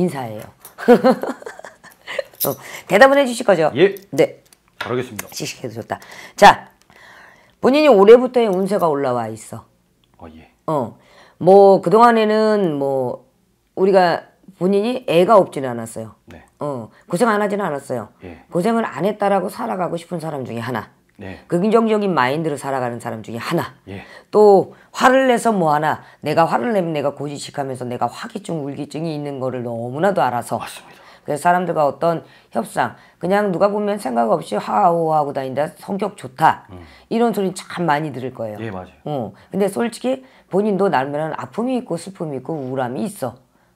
인사예요. 어, 대답은 해주실 거죠? 예. 네. 잘하겠습니다. 지식해도 좋다. 자, 본인이 올해부터의 운세가 올라와 있어. 어, 예. 어, 뭐, 그동안에는 뭐, 우리가 본인이 애가 없지는 않았어요. 네. 어, 고생 안 하지는 않았어요. 예. 고생을 안 했다라고 살아가고 싶은 사람 중에 하나. 네. 긍정적인 마인드로 살아가는 사람 중에 하나. 예. 또 화를 내서 뭐 하나 내가 화를 내면 내가 고지식하면서 내가 화기증 울기증이 있는 거를 너무나도 알아서 맞습니다. 그래서 사람들과 어떤 협상 그냥 누가 보면 생각 없이 하오 하고 다닌다 성격 좋다 음. 이런 소리 참 많이 들을 거예요. 예 맞아요. 어. 근데 솔직히 본인도 나름대로 아픔이 있고 슬픔이 있고 우울함이 있어.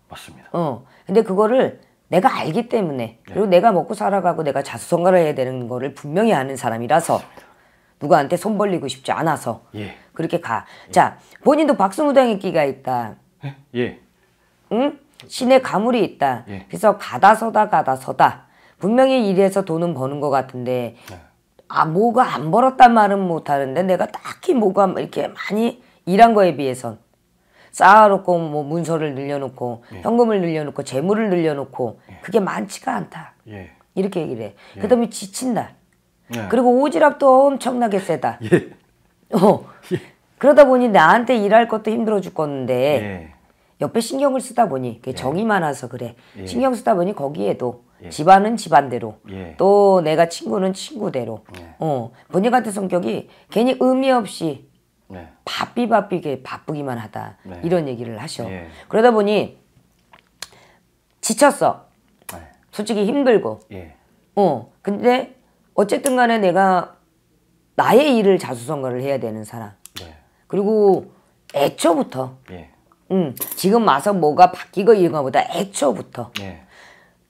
맞습니다. 어. 근데 그거를 내가 알기 때문에 네. 그리고 내가 먹고 살아가고 내가 자수성가를 해야 되는 거를 분명히 아는 사람이라서 누구한테 손 벌리고 싶지 않아서 예. 그렇게 가. 예. 자 본인도 박수무당의 끼가 있다. 예? 예. 응? 신의 가물이 있다. 예. 그래서 가다 서다 가다 서다. 분명히 일해서 돈은 버는 것 같은데 네. 아 뭐가 안 벌었단 말은 못하는데 내가 딱히 뭐가 이렇게 많이 일한 거에 비해선 쌓아놓고 뭐 문서를 늘려놓고 예. 현금을 늘려놓고 재물을 늘려놓고 예. 그게 많지가 않다. 예. 이렇게 얘기를 해. 예. 그다음에 지친다. 예. 그리고 오지랖도 엄청나게 세다. 예. 어. 그러다 보니 나한테 일할 것도 힘들어 죽겠는데 옆에 신경을 쓰다 보니 그게 정이 많아서 그래. 신경 쓰다 보니 거기에도 집안은 집안대로 또 내가 친구는 친구대로 어 본인 같은 성격이 괜히 의미 없이 네. 바삐 바삐게 바쁘기만 하다 네. 이런 얘기를 하셔. 예. 그러다 보니 지쳤어. 네. 솔직히 힘들고. 예. 어 근데 어쨌든간에 내가 나의 일을 자수성가를 해야 되는 사람. 네. 그리고 애초부터. 예. 음 지금 와서 뭐가 바뀌고 이런가보다 애초부터. 네.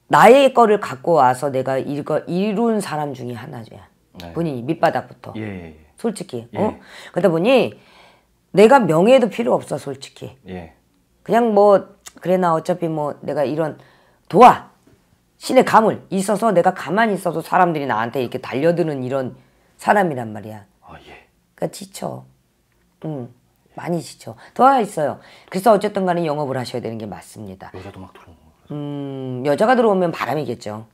나의 거를 갖고 와서 내가 이거 이룬 사람 중에 하나야. 네. 본인이 밑바닥부터. 예. 예, 예. 솔직히. 어? 예. 어? 그러다 보니 내가 명예도 필요 없어, 솔직히. 예. 그냥 뭐 그래 나 어차피 뭐 내가 이런 도와 신의 감을 있어서 내가 가만히 있어도 사람들이 나한테 이렇게 달려드는 이런 사람이란 말이야. 아 예. 그러니까 지쳐. 음. 많이 지쳐. 도와 있어요. 그래서 어쨌든 간에 영업을 하셔야 되는 게 맞습니다. 여자도 막 들어오는 거 음, 여자가 들어오면 바람이겠죠.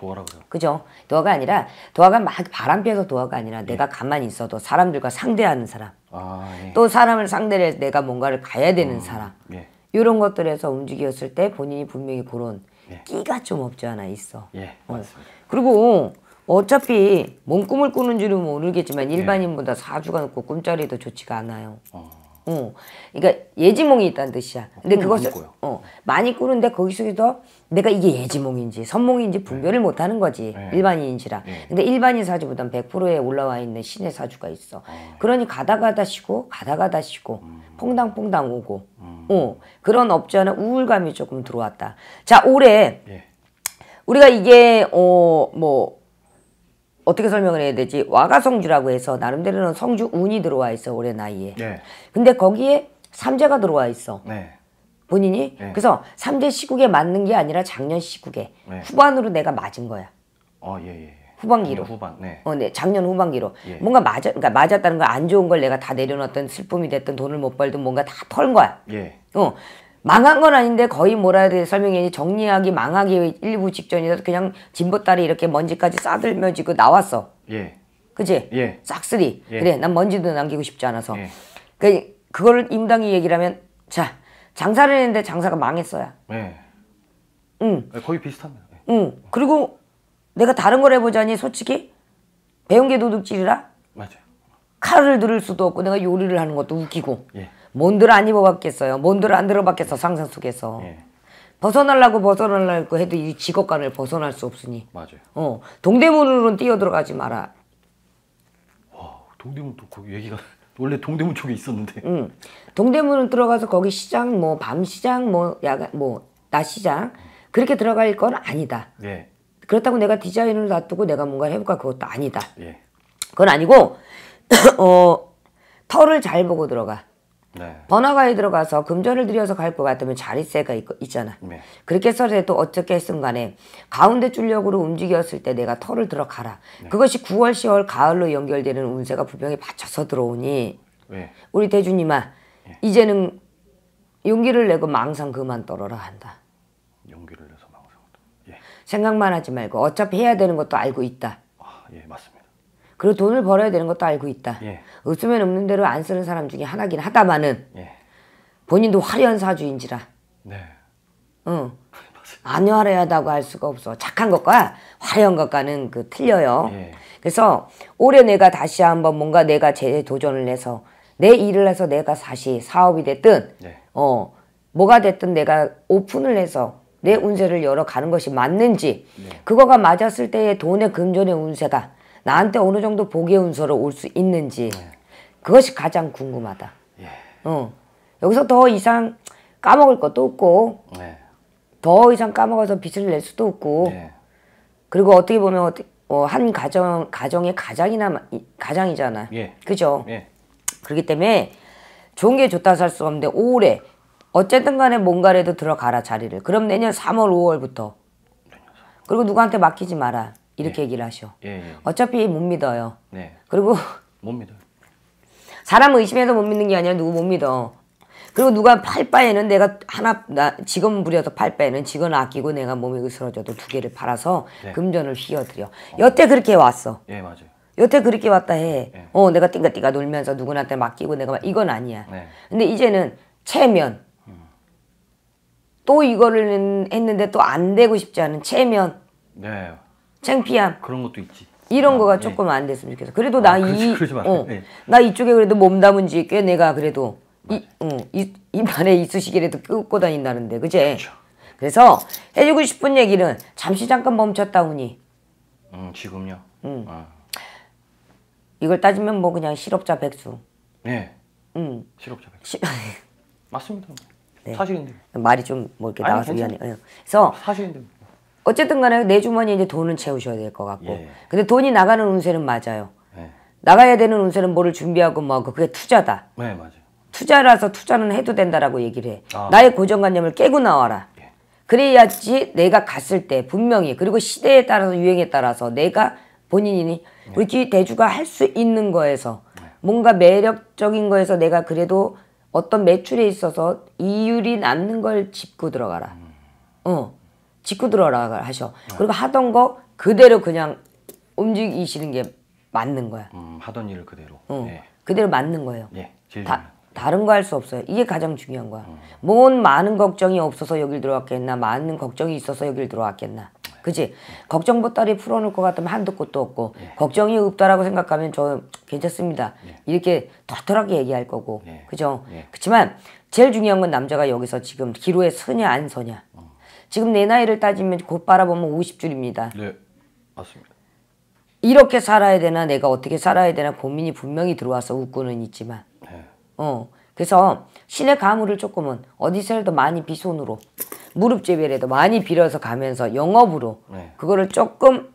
도화라고 요 그죠? 도화가 아니라 도화가 막 바람 피어서 도화가 아니라 예. 내가 가만히 있어도 사람들과 상대하는 사람 아, 예. 또 사람을 상대를 내가 뭔가를 가야 되는 음, 사람 예. 이런 것들에서 움직였을 때 본인이 분명히 그런 예. 끼가 좀 없지 않아 있어. 예, 어. 맞습니다. 그리고 어차피 몸 꿈을 꾸는지는 모르겠지만 예. 일반인보다 사주가 높고 꿈자리도 좋지가 않아요. 어. 어. 그러니까 예지몽이 있다는 뜻이야. 근데 음, 그것을 많이, 어, 많이 꾸는데 거기 서도 내가 이게 예지몽인지 선몽인지 네. 분별을 네. 못하는 거지 네. 일반인인지라. 네. 근데 일반인 사주보다는 100%에 올라와 있는 신의 사주가 있어. 어. 그러니 가다 가다 쉬고 가다 가다 쉬고 음. 퐁당퐁당 오고 음. 어, 그런 업자는 우울감이 조금 들어왔다. 자 올해 예. 우리가 이게 어뭐 어떻게 설명을 해야 되지? 와가성주라고 해서 나름대로는 성주 운이 들어와 있어 올해 나이에. 네. 근데 거기에 삼재가 들어와 있어. 네. 본인이 네. 그래서 삼재 시국에 맞는 게 아니라 작년 시국에 네. 후반으로 내가 맞은 거야. 어, 예, 예. 예. 후반기로. 후반, 네. 어, 네. 작년 후반기로. 예. 뭔가 맞아, 그러니까 맞았다는 거 안 좋은 걸 내가 다 내려놨던 슬픔이 됐던 돈을 못 벌든 뭔가 다 털은 거야. 예. 어. 망한 건 아닌데 거의 뭐라 해야 돼 설명이 정리하기 망하기 일부 직전이라서 그냥 진보딸이 이렇게 먼지까지 싸들며 지고 나왔어. 예. 그지? 예. 싹쓸이. 예. 그래 난 먼지도 남기고 싶지 않아서. 예. 그 그걸 임당이 얘기라면 자 장사를 했는데 장사가 망했어야. 예. 응. 아, 거의 비슷합니다. 예. 응. 그리고 내가 다른 걸 해보자니 솔직히 배운 게 도둑질이라. 맞아요. 칼을 들을 수도 없고 내가 요리를 하는 것도 웃기고. 예. 몬드를 안 입어봤겠어요. 몬드를 안 들어봤겠어 상상 속에서. 예. 벗어나려고 벗어나려고 해도 이 직업관을 벗어날 수 없으니. 맞아요. 어 동대문으로는 뛰어 들어가지 마라. 와 동대문 또 거기 얘기가 원래 동대문 쪽에 있었는데. 응. 동대문은 들어가서 거기 시장 뭐 밤 시장 뭐 야간 뭐낮 시장 그렇게 들어갈 건 아니다. 예. 그렇다고 내가 디자인을 놔두고 내가 뭔가 해볼까 그것도 아니다. 예. 그건 아니고 어 털을 잘 보고 들어가. 네. 번화가에 들어가서 금전을 들여서 갈 것 같으면 자릿세가 있, 잖아 네. 그렇게 써서도 어떻게 했든 간에 가운데 줄력으로 움직였을 때 내가 털을 들어가라. 네. 그것이 9월, 10월, 가을로 연결되는 운세가 부병에 받쳐서 들어오니 네. 우리 대주님아 네. 이제는 용기를 내고 망상 그만 떨어라 한다. 용기를 내서 망상. 예. 생각만 하지 말고 어차피 해야 되는 것도 알고 있다. 아, 예, 맞습니다. 그리고 돈을 벌어야 되는 것도 알고 있다. 예. 없으면 없는 대로 안 쓰는 사람 중에 하나긴 하다마는 예. 본인도 화려한 사주인지라. 네. 응. 안 화려하다고 할 수가 없어. 착한 것과 화려한 것과는 그 틀려요. 예. 그래서 올해 내가 다시 한번 뭔가 내가 재도전을 해서 내 일을 해서 내가 다시 사업이 됐든 예. 어 뭐가 됐든 내가 오픈을 해서 내 운세를 열어가는 것이 맞는지 예. 그거가 맞았을 때의 돈의 금전의 운세가 나한테 어느 정도 복의 운서로 올 수 있는지 예. 그것이 가장 궁금하다. 예. 어. 여기서 더 이상 까먹을 것도 없고 예. 더 이상 까먹어서 빚을 낼 수도 없고 예. 그리고 어떻게 보면 어, 한 가정 가정의 가장이나 가장이잖아. 예. 그죠? 예. 그렇기 때문에 좋은 게 좋다 살 수 없는데 오래 어쨌든 간에 뭔가라도 들어가라 자리를. 그럼 내년 3월 5월부터. 그리고 누구한테 맡기지 마라. 이렇게 예. 얘기를 하셔. 예, 예. 어차피 못 믿어요. 네. 그리고 못 믿어요. 사람 의심해서 못 믿는 게 아니라 누구 못 믿어. 그리고 누가 팔 바에는 내가 하나 나 직원 부려서 팔 바에는 직원 아끼고 내가 몸이 으스러져도 두 개를 팔아서 네. 금전을 휘어드려. 어. 여태 그렇게 왔어. 예 맞아요. 여태 그렇게 왔다 해. 예. 어 내가 띵가띵가 놀면서 누구한테 맡기고 내가 이건 아니야. 네. 근데 이제는 체면. 음. 또 이거를 했는데 또 안 되고 싶지 않은 체면. 네. 창피함 그런 것도 있지. 이런 아, 거가 네. 조금 안 됐으면 좋겠어. 그래도 아, 나이 어, 네. 이쪽에 그래도 몸담은 지 꽤 내가 그래도 이, 어, 이, 입안에 있으시기라도끌고 다닌다는데 그제 그렇죠. 그래서 해주고 싶은 얘기는 잠시 잠깐 멈췄다 오니 음 지금요 음. 아. 이걸 따지면 뭐 그냥 실업자 백수 네 음. 실업자 백수 시... 맞습니다 네. 사실인데 말이 좀 뭐 이렇게 나와서 미안해요 어. 그래서 사실인데 어쨌든 간에 내 주머니에 이제 돈은 채우셔야 될 것 같고. 예. 근데 돈이 나가는 운세는 맞아요. 예. 나가야 되는 운세는 뭐를 준비하고 뭐 그게 투자다. 네, 맞아요. 투자라서 투자는 해도 된다라고 얘기를 해. 아. 나의 고정관념을 깨고 나와라. 예. 그래야지 내가 갔을 때 분명히 그리고 시대에 따라서 유행에 따라서 내가 본인이 예. 우리 대주가 할 수 있는 거에서 예. 뭔가 매력적인 거에서 내가 그래도 어떤 매출에 있어서 이율이 남는 걸 짚고 들어가라. 음. 어. 짓고 들어라 하셔. 어. 그리고 하던 거 그대로 그냥 움직이시는 게 맞는 거야. 음, 하던 일을 그대로. 어, 네. 그대로 맞는 거예요. 예, 다, 다른 거 할 수 없어요. 이게 가장 중요한 거야. 음. 뭔 많은 걱정이 없어서 여길 들어왔겠나, 많은 걱정이 있어서 여길 들어왔겠나. 네. 그지? 걱정 보따리 풀어놓을 것 같으면 한두 곳도 없고 네. 걱정이 없다라고 생각하면 저 괜찮습니다. 네. 이렇게 털털하게 얘기할 거고 그죠? 그렇지만 제일 중요한 건 남자가 여기서 지금 기로에 서냐 안 서냐 지금 내 나이를 따지면 곧 바라보면 50줄입니다. 네, 맞습니다. 이렇게 살아야 되나 내가 어떻게 살아야 되나 고민이 분명히 들어와서 웃고는 있지만 네. 어 그래서 신의 가물을 조금은 어디서라도 많이 비손으로 무릎 재배라도 많이 빌어서 가면서 영업으로 네. 그거를 조금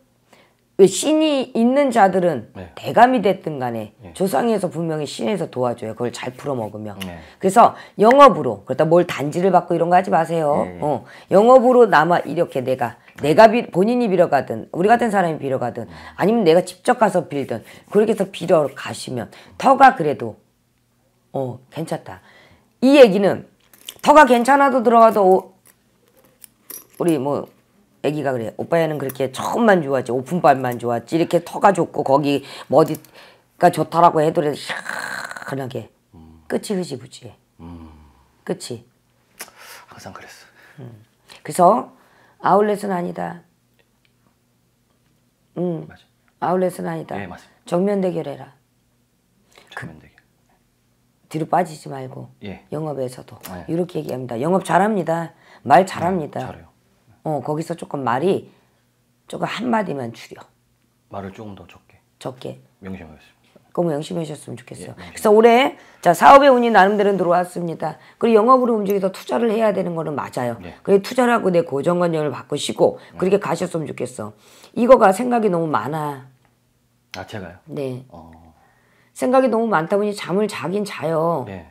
신이 있는 자들은 네. 대감이 됐든 간에 네. 조상에서 분명히 신에서 도와줘요. 그걸 잘 풀어먹으면. 네. 그래서 영업으로 그렇다 뭘 단지를 받고 이런 거 하지 마세요. 네. 어, 영업으로 남아 이렇게 내가 내가 빌, 본인이 빌어가든 우리 같은 사람이 빌어가든 네. 아니면 내가 직접 가서 빌든 그렇게 해서 빌어 가시면 터가 그래도 어 괜찮다. 이 얘기는 터가 괜찮아도 들어가도 오, 우리 뭐 애기가 그래 오빠야는 그렇게 처음만 좋았지 오픈발만 좋았지 이렇게 터가 좋고 거기 머리가 좋다라고 해도 시원하게 음. 끝이 흐지부지 음. 끝이 항상 그랬어 음. 그래서 아울렛은 아니다 음. 맞아. 아울렛은 아니다 예, 맞습니다. 정면 대결해라 그 정면 대결 뒤로 빠지지 말고 예. 영업에서도 예. 이렇게 얘기합니다 영업 잘합니다 말 음, 잘합니다 음, 잘해요 어, 거기서 조금 말이 조금 한마디만 줄여. 말을 조금 더 적게. 적게. 명심하겠습니다. 너무 명심해 셨으면 좋겠어요. 예, 그래서 올해 자 사업의 운이 나름대로 들어왔습니다. 그리고 영업으로 움직여서 투자를 해야 되는 거는 맞아요. 예. 네. 그래 투자라고 내 고정관념을 바꾸시고 음. 그렇게 가셨으면 좋겠어. 이거가 생각이 너무 많아. 아 제가요? 네. 어... 생각이 너무 많다 보니 잠을 자긴 자요. 예.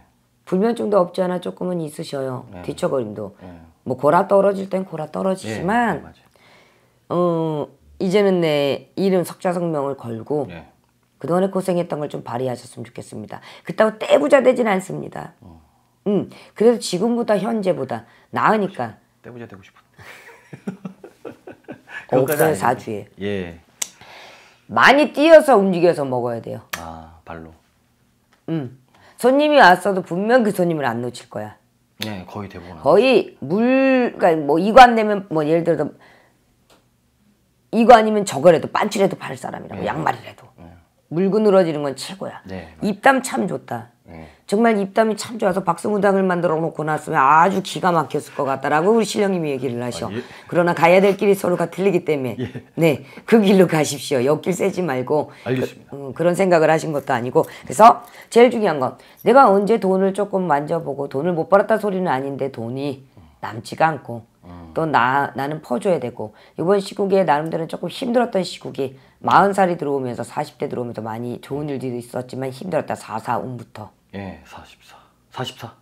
불면증도 없지 않아 조금은 있으셔요. 뒤처거림도. 뭐 고라 떨어질 땐 고라 떨어지지만 네, 어 이제는 내 이름 석자성명을 걸고 네. 그동안에 고생했던 걸 좀 발휘하셨으면 좋겠습니다. 그따고 떼부자 되진 않습니다. 어. 음, 그래도 지금보다 현재보다 나으니까. 떼부자 되고 싶어. 옥상 사주에. 예. 많이 뛰어서 움직여서 먹어야 돼요. 아, 발로. 음. 손님이 왔어도 분명 그 손님을 안 놓칠 거야. 네, 거의 대부분. 거의 물, 그러니까 뭐 이관 되면 뭐 예를 들어 이관이면 저거라도 반칠해도 팔 사람이라고 네. 양말이라도 네. 물고 늘어지는 건 최고야. 네, 입담 참 좋다. 네. 정말 입담이 참 좋아서 박수무당을 만들어 놓고 났으면 아주 기가 막혔을 것 같다라고 우리 신령님이 얘기를 아, 하셔. 아, 예. 그러나 가야 될 길이 서로가 틀리기 때문에 예. 네그 길로 가십시오. 옆길 세지 말고 알겠습니다. 그, 음, 그런 생각을 하신 것도 아니고 그래서 제일 중요한 건 내가 언제 돈을 조금 만져보고 돈을 못 벌었다 소리는 아닌데 돈이 남지가 않고 음. 또 나, 나는 퍼줘야 되고 이번 시국에 나름대로 조금 힘들었던 시국이 마흔 살이 들어오면서 사십 대 들어오면서 많이 좋은 일들이 있었지만 힘들었다 사사온부터 예, 44. 44.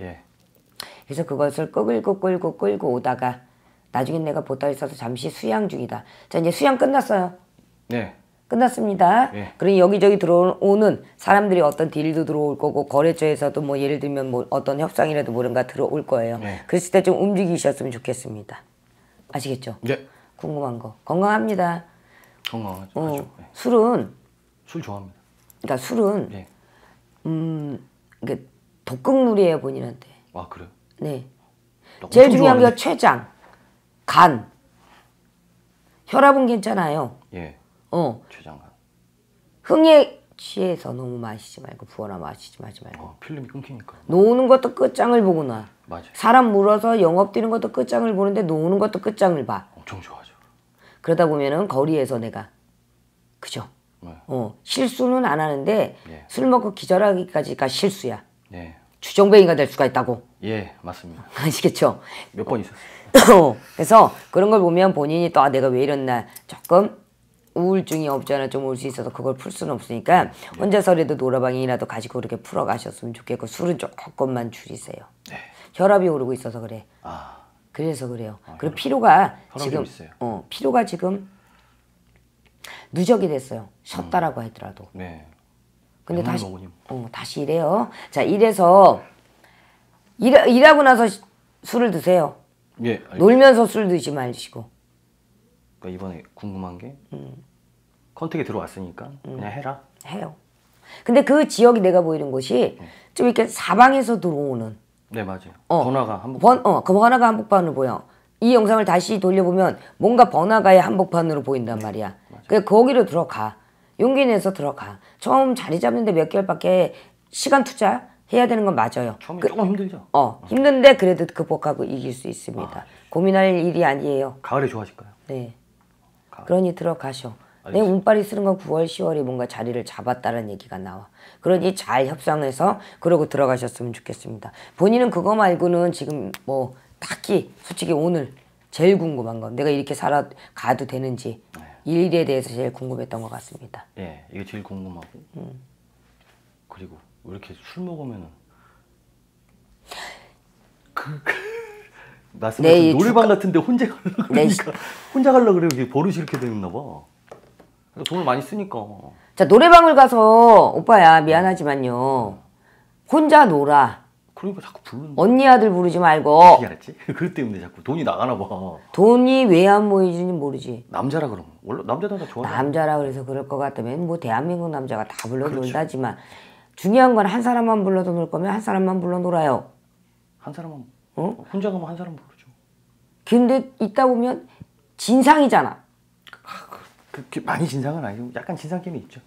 예. 그래서 그것을 끌고 끌고 끌고 오다가 나중에 내가 보따리 써서 잠시 수양 중이다. 자, 이제 수양 끝났어요. 네. 끝났습니다. 예. 그러니 여기저기 들어오는 사람들이 어떤 딜도 들어올 거고 거래처에서도 뭐 예를 들면 뭐 어떤 협상이라도 모른가 들어올 거예요. 예. 그랬을 때 좀 움직이셨으면 좋겠습니다. 아시겠죠? 예. 궁금한 거 건강합니다. 건강하죠. 어, 네. 술은 술 좋아합니다. 그러니까 술은 예. 음, 그 독극물이에요 본인한테. 아 그래? 네. 제일 중요한 게 췌장, 간, 혈압은 괜찮아요. 예. 어. 췌장 간. 흥에 취해서 너무 마시지 말고 부어나 마시지 마지 말고. 어, 필름이 끊기니까. 노는 것도 끝장을 보고 나. 맞아. 사람 물어서 영업 뛰는 것도 끝장을 보는데 노는 것도 끝장을 봐. 엄청 좋아져. 그러다 보면은 거리에서 내가 그죠? 네. 어, 실수는 안 하는데 예. 술 먹고 기절하기까지가 실수야. 예. 주정뱅이가 될 수가 있다고. 예, 맞습니다. 아시겠죠? 몇 번 있었어요. 어, 그래서 그런 걸 보면 본인이 또 아, 내가 왜 이랬나 조금 우울증이 없잖아 좀 올 수 있어서 그걸 풀 수는 없으니까 네. 혼자서라도 노래방이라도 가지고 그렇게 풀어가셨으면 좋겠고 술은 조금만 줄이세요. 네. 혈압이 오르고 있어서 그래. 아. 그래서 그래요. 아, 그리고 혈압. 피로가 지금 있어요. 어, 피로가 지금 누적이 됐어요. 음. 쉬었다라고 하더라도. 네. 근데 다시 어, 다시 일해요. 자, 이래서 일, 일하고 나서 시, 술을 드세요. 예. 알겠습니다. 놀면서 술 드지 마시고. 그러니까 이번에 궁금한 게 음. 컨택이 들어왔으니까 음. 그냥 해라. 해요. 근데 그 지역이 내가 보이는 곳이 음. 좀 이렇게 사방에서 들어오는 네 맞아요. 어, 번화가 한복. 번, 어, 그 번화가 한복판을 보여. 이 영상을 다시 돌려보면 뭔가 번화가의 한복판으로 보인단 네, 말이야. 그 거기로 들어가. 용기 내서 들어가. 처음 자리 잡는데 몇 개월밖에 시간 투자 해야 되는 건 맞아요. 처음 그, 조금 힘들죠. 어, 힘든데 그래도 극복하고 이길 수 있습니다. 아, 네. 고민할 일이 아니에요. 가을에 좋아질까요? 네. 가을. 그러니 들어가셔. 내 운빨이 쓰는 건 9월, 10월이 뭔가 자리를 잡았다는 얘기가 나와. 그러니 잘 협상해서 그러고 들어가셨으면 좋겠습니다. 본인은 그거 말고는 지금 뭐 딱히 솔직히 오늘 제일 궁금한 건 내가 이렇게 살아가도 되는지 네. 일에 대해서 제일 궁금했던 것 같습니다. 예, 이게 제일 궁금하고 음. 그리고 왜 이렇게 술 먹으면은 그 말씀하신 노래방 주가... 같은데 혼자 가려고 그러니까 내... 혼자 가려고 그래 버릇이 이렇게 되었나 봐. 돈을 많이 쓰니까. 자 노래방을 가서 오빠야 미안하지만요 혼자 놀아. 그러니까 자꾸 부르는 언니 아들 부르지 말고 어떻게 알지그 때문에 자꾸 돈이 나가나 봐 돈이 왜 안 모이지는 모르지 남자라 그럼 원래 남자들 다좋아 남자라 그래서 그럴 것 같다면 뭐 대한민국 남자가 다 불러 그렇죠. 놀다지만 중요한 건 한 사람만 불러 놀 거면 한 사람만 불러 놀아요 한 사람만 응? 어? 혼자 가면 한 사람 부르죠 근데 있다 보면 진상이잖아 아, 그, 그, 많이 진상은 아니고 약간 진상 게임이 있죠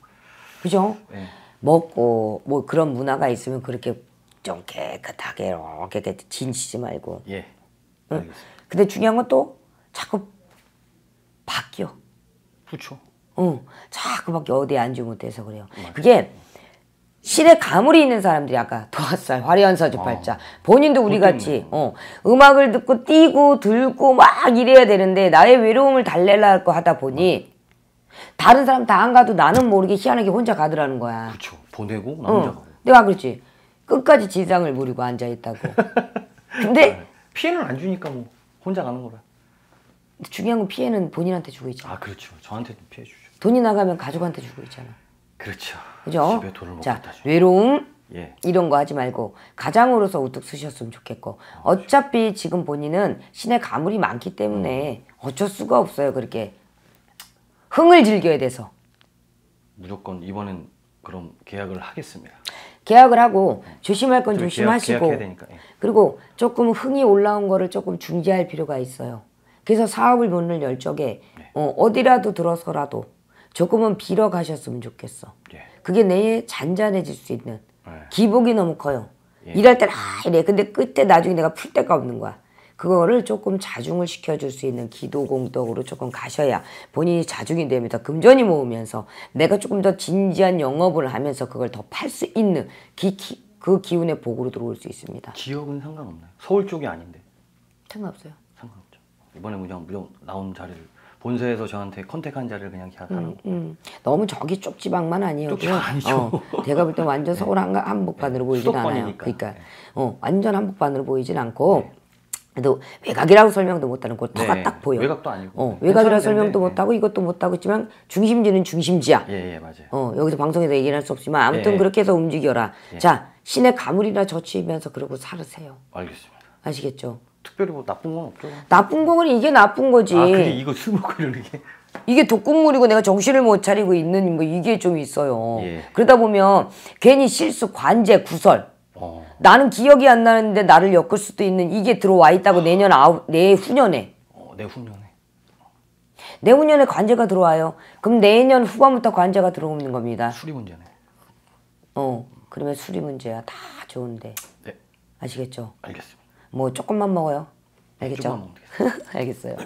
그죠? 네. 먹고 뭐 그런 문화가 있으면 그렇게 좀 깨끗하게 이렇게 진치지 말고. 예. 응? 근데 중요한 건 또 자꾸 바뀌어. 그렇죠. 응. 자꾸 밖에 어디 앉지 못해서 그래요. 맞아요. 그게 실에 가물이 있는 사람들이 아까 도어요 화려한 사주팔자 아, 본인도 우리 같이 어, 음악을 듣고 뛰고 들고 막 이래야 되는데 나의 외로움을 달래려고 하다 보니 다른 사람 다 안 가도 나는 모르게 희한하게 혼자 가더라는 거야. 그렇죠. 보내고 남자 응. 내가 그렇지. 끝까지 지장을 부리고 앉아 있다고. 근데 아, 피해는 안 주니까 뭐 혼자 가는 거라. 중요한 건 피해는 본인한테 주고 있잖아. 아 그렇죠. 저한테는 피해 주죠. 돈이 나가면 가족한테 주고 있잖아. 그렇죠. 그죠? 집에 돈을 못 갖다 주. 외로움 예. 이런 거 하지 말고 가장으로서 우뚝 쓰셨으면 좋겠고 아, 그렇죠. 어차피 지금 본인은 신의 가물이 많기 때문에 음. 어쩔 수가 없어요 그렇게 흥을 즐겨야 돼서 무조건 이번엔 그럼 계약을 하겠습니다 계약을 하고 조심할 건 조심하시고 계약, 예. 그리고 조금 흥이 올라온 거를 조금 중지할 필요가 있어요. 그래서 사업을 보는 열정에 네. 어, 어디라도 들어서라도 조금은 빌어 가셨으면 좋겠어. 예. 그게 내 잔잔해질 수 있는 예. 기복이 너무 커요. 예. 일할 때는아 이래 근데 끝에 나중에 내가 풀 데가 없는 거야. 그거를 조금 자중을 시켜줄 수 있는 기도 공덕으로 조금 가셔야 본인이 자중이 됩니다. 금전이 모으면서 내가 조금 더 진지한 영업을 하면서 그걸 더 팔 수 있는 기, 기, 그 기운의 복으로 들어올 수 있습니다. 지역은 상관없나요? 서울 쪽이 아닌데. 상관없어요. 상관없죠. 이번에 그냥 무조 나온 자리를 본사에서 저한테 컨택한 자리를 그냥 계약하는 음, 음. 너무 저기 쪽지방만 아니에요. 쪽지방 아니죠. 어, 제가 볼때 완전 서울 네. 한복판으로 네. 보이진 않아요. 그러니까 네. 어, 완전 한복판으로 보이진 않고 네. 그래도 외곽이라고 설명도 못하는 곳 터가 네, 딱 보여. 외곽도 아니고. 어, 네. 외곽이라 설명도 네. 못하고 이것도 못하고 있지만 중심지는 중심지야. 예, 예, 맞아요. 어, 여기서 방송에서 얘기는 할수 없지만 아무튼 예. 그렇게 해서 움직여라. 예. 자, 시내 가물이나 저치면서 그러고 살으세요. 알겠습니다. 아시겠죠? 특별히 뭐 나쁜 건 없죠. 나쁜 거 이게 나쁜 거지. 아, 그게 이거 술 먹고 이러는 게. 이게 독극물이고 내가 정신을 못 차리고 있는 뭐 이게 좀 있어요. 예. 그러다 보면 괜히 실수, 관제, 구설 어. 나는 기억이 안 나는데 나를 엮을 수도 있는 이게 들어와 있다고 내년 아우 내후년에 어, 내후년에 내후년에 관제가 들어와요. 그럼 내년 후반부터 관제가 들어오는 겁니다. 수리 문제네. 어, 그러면 수리 문제야. 다 좋은데. 네. 아시겠죠? 알겠습니다. 뭐 조금만 먹어요. 네, 알겠죠? 조금만 알겠어요.